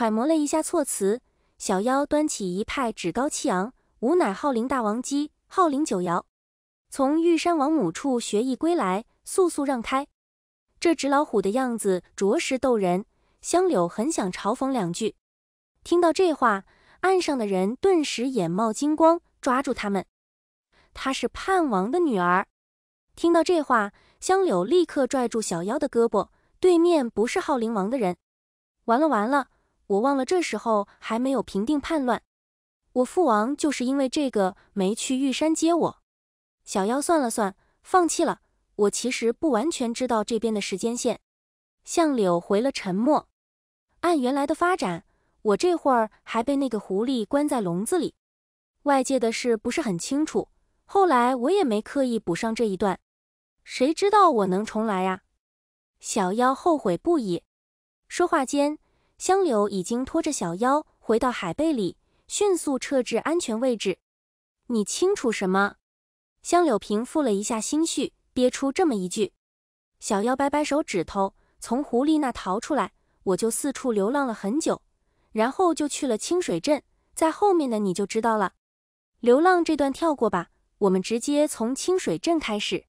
揣摩了一下措辞，小妖端起一派趾高气昂：“吾乃号灵大王姬，号灵九瑶，从玉山王母处学艺归来，速速让开！”这纸老虎的样子着实逗人。香柳很想嘲讽两句。听到这话，岸上的人顿时眼冒金光，抓住他们。她是叛王的女儿。听到这话，香柳立刻拽住小妖的胳膊：“对面不是昊灵王的人，完了完了！”我忘了，这时候还没有平定叛乱，我父王就是因为这个没去玉山接我。小妖算了算，放弃了。我其实不完全知道这边的时间线。向柳回了沉默。按原来的发展，我这会儿还被那个狐狸关在笼子里。外界的事不是很清楚，后来我也没刻意补上这一段。谁知道我能重来啊？小妖后悔不已。说话间。香柳已经拖着小妖回到海贝里，迅速撤至安全位置。你清楚什么？香柳平复了一下心绪，憋出这么一句。小妖摆摆手指头，从狐狸那逃出来，我就四处流浪了很久，然后就去了清水镇，在后面的你就知道了。流浪这段跳过吧，我们直接从清水镇开始。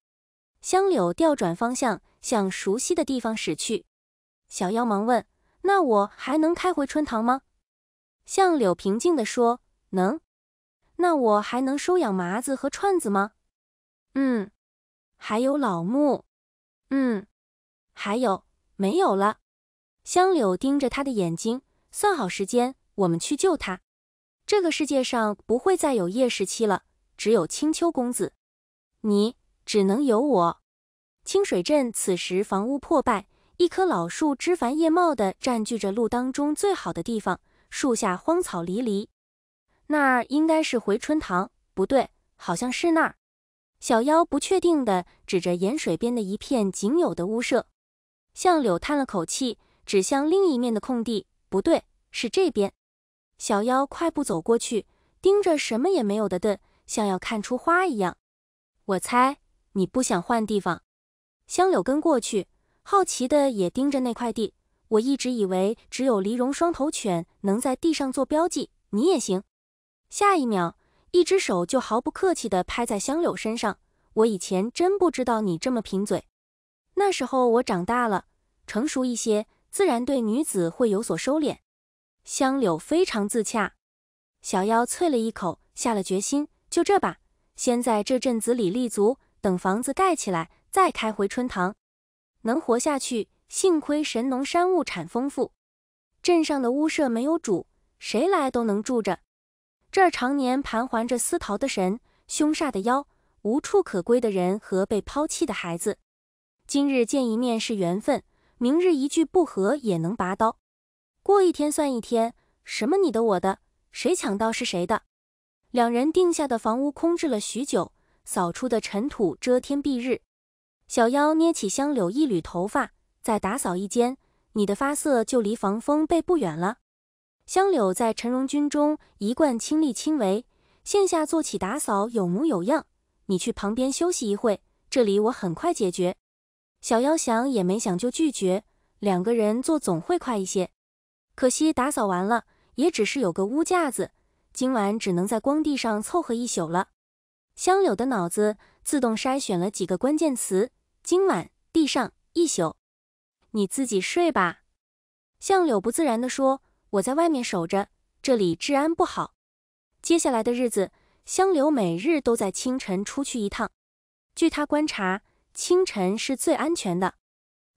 香柳调转方向，向熟悉的地方驶去。小妖忙问。那我还能开回春堂吗？向柳平静地说：“能。”那我还能收养麻子和串子吗？嗯，还有老木，嗯，还有没有了？香柳盯着他的眼睛，算好时间，我们去救他。这个世界上不会再有夜时期了，只有青丘公子，你只能有我。清水镇此时房屋破败。一棵老树枝繁叶茂地占据着路当中最好的地方，树下荒草离离，那儿应该是回春堂，不对，好像是那儿。小妖不确定地指着盐水边的一片仅有的屋舍，相柳叹了口气，指向另一面的空地，不对，是这边。小妖快步走过去，盯着什么也没有的盾，像要看出花一样。我猜你不想换地方。香柳跟过去。好奇的也盯着那块地，我一直以为只有黎绒双头犬能在地上做标记，你也行。下一秒，一只手就毫不客气地拍在香柳身上。我以前真不知道你这么贫嘴。那时候我长大了，成熟一些，自然对女子会有所收敛。香柳非常自洽。小妖啐了一口，下了决心，就这吧，先在这镇子里立足，等房子盖起来再开回春堂。能活下去，幸亏神农山物产丰富。镇上的屋舍没有主，谁来都能住着。这儿常年盘桓着私逃的神、凶煞的妖、无处可归的人和被抛弃的孩子。今日见一面是缘分，明日一句不和也能拔刀。过一天算一天，什么你的我的，谁抢到是谁的。两人定下的房屋空置了许久，扫出的尘土遮天蔽日。小妖捏起香柳一缕头发，再打扫一间，你的发色就离防风被不远了。香柳在陈荣军中一贯亲力亲为，线下做起打扫有模有样。你去旁边休息一会，这里我很快解决。小妖想也没想就拒绝。两个人做总会快一些。可惜打扫完了，也只是有个屋架子，今晚只能在光地上凑合一宿了。香柳的脑子自动筛选了几个关键词。今晚地上一宿，你自己睡吧。相柳不自然地说：“我在外面守着，这里治安不好。”接下来的日子，香柳每日都在清晨出去一趟。据他观察，清晨是最安全的。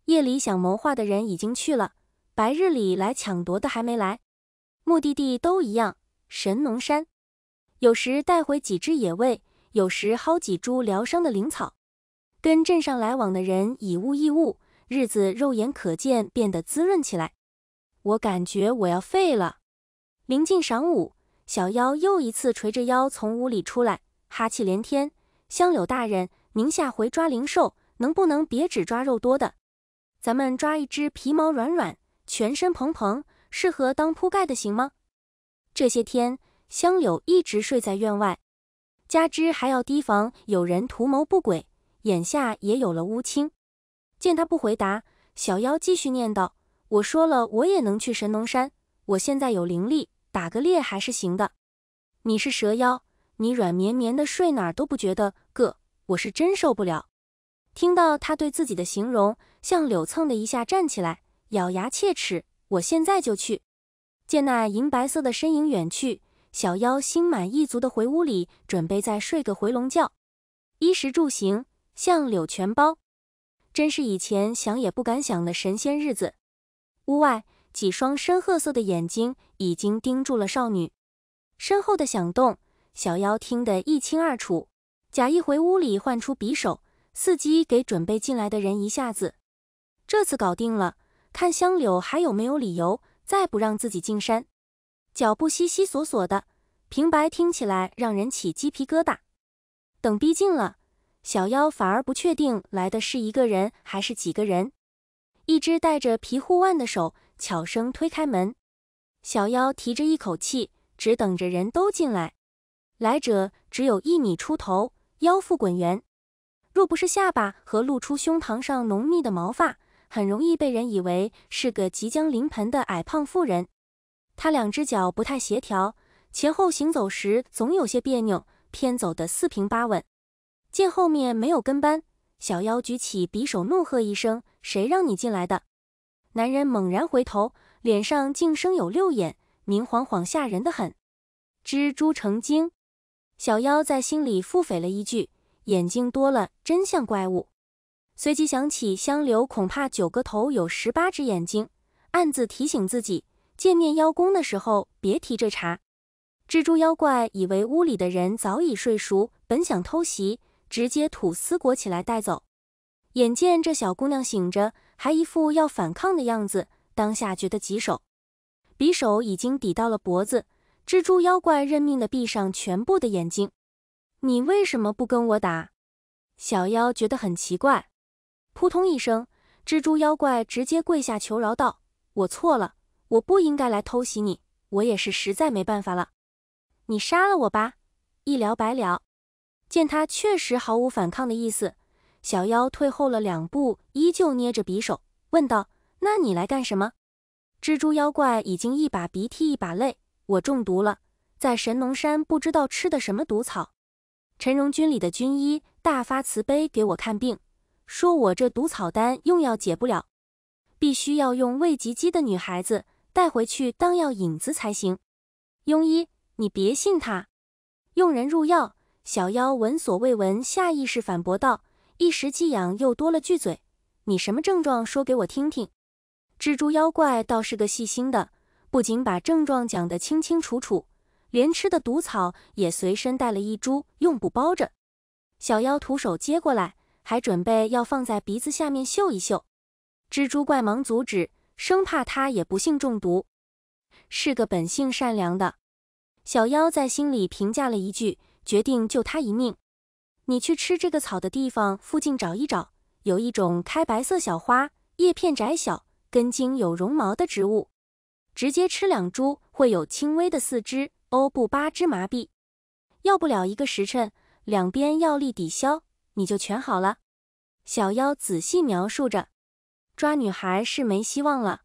夜里想谋划的人已经去了，白日里来抢夺的还没来。目的地都一样，神农山。有时带回几只野味，有时薅几株疗伤的灵草。跟镇上来往的人以物易物，日子肉眼可见变得滋润起来。我感觉我要废了。临近晌午，小妖又一次垂着腰从屋里出来，哈气连天。香柳大人，您下回抓灵兽，能不能别只抓肉多的？咱们抓一只皮毛软软、全身蓬蓬、适合当铺盖的，行吗？这些天，香柳一直睡在院外，加之还要提防有人图谋不轨。眼下也有了乌青，见他不回答，小妖继续念叨：“我说了，我也能去神农山。我现在有灵力，打个猎还是行的。你是蛇妖，你软绵绵的，睡哪儿都不觉得。硌，我是真受不了。”听到他对自己的形容，向柳蹭的一下站起来，咬牙切齿：“我现在就去。”见那银白色的身影远去，小妖心满意足的回屋里，准备再睡个回笼觉。衣食住行。香柳全包，真是以前想也不敢想的神仙日子。屋外几双深褐色的眼睛已经盯住了少女身后的响动，小妖听得一清二楚。贾意回屋里唤出匕首，伺机给准备进来的人一下子。这次搞定了，看香柳还有没有理由再不让自己进山。脚步悉悉索索的，平白听起来让人起鸡皮疙瘩。等逼近了。小妖反而不确定来的是一个人还是几个人。一只戴着皮护腕的手悄声推开门，小妖提着一口气，只等着人都进来。来者只有一米出头，腰腹滚圆，若不是下巴和露出胸膛上浓密的毛发，很容易被人以为是个即将临盆的矮胖妇人。她两只脚不太协调，前后行走时总有些别扭，偏走的四平八稳。见后面没有跟班，小妖举起匕首，怒喝一声：“谁让你进来的？”男人猛然回头，脸上竟生有六眼，明晃晃，吓人的很。蜘蛛成精，小妖在心里腹诽了一句：“眼睛多了，真像怪物。”随即想起香流恐怕九个头有十八只眼睛，暗自提醒自己：见面邀功的时候别提这茬。蜘蛛妖怪以为屋里的人早已睡熟，本想偷袭。直接吐丝裹起来带走。眼见这小姑娘醒着，还一副要反抗的样子，当下觉得棘手。匕首已经抵到了脖子，蜘蛛妖怪认命的闭上全部的眼睛。你为什么不跟我打？小妖觉得很奇怪。扑通一声，蜘蛛妖怪直接跪下求饶道：“我错了，我不应该来偷袭你，我也是实在没办法了。你杀了我吧，一了百了。”见他确实毫无反抗的意思，小妖退后了两步，依旧捏着匕首问道：“那你来干什么？”蜘蛛妖怪已经一把鼻涕一把泪：“我中毒了，在神农山不知道吃的什么毒草。陈荣军里的军医大发慈悲给我看病，说我这毒草丹用药解不了，必须要用未及笄的女孩子带回去当药引子才行。庸医，你别信他，用人入药。”小妖闻所未闻，下意识反驳道：“一时激痒，又多了句嘴。你什么症状？说给我听听。”蜘蛛妖怪倒是个细心的，不仅把症状讲得清清楚楚，连吃的毒草也随身带了一株，用布包着。小妖徒手接过来，还准备要放在鼻子下面嗅一嗅。蜘蛛怪忙阻止，生怕他也不幸中毒。是个本性善良的小妖，在心里评价了一句。决定救他一命。你去吃这个草的地方附近找一找，有一种开白色小花、叶片窄小、根茎有绒毛的植物，直接吃两株会有轻微的四肢、欧布八肢麻痹，要不了一个时辰，两边药力抵消，你就全好了。小妖仔细描述着，抓女孩是没希望了。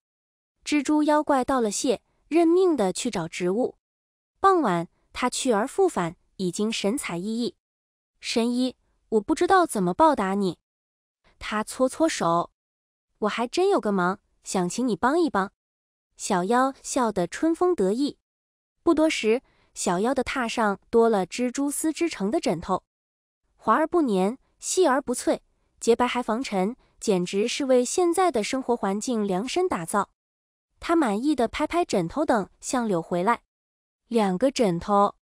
蜘蛛妖怪道了谢，认命的去找植物。傍晚，他去而复返。已经神采奕奕，神医，我不知道怎么报答你。他搓搓手，我还真有个忙，想请你帮一帮。小妖笑得春风得意。不多时，小妖的榻上多了蜘蛛丝织成的枕头，滑而不粘，细而不脆，洁白还防尘，简直是为现在的生活环境量身打造。他满意的拍拍枕头，等向柳回来，两个枕头。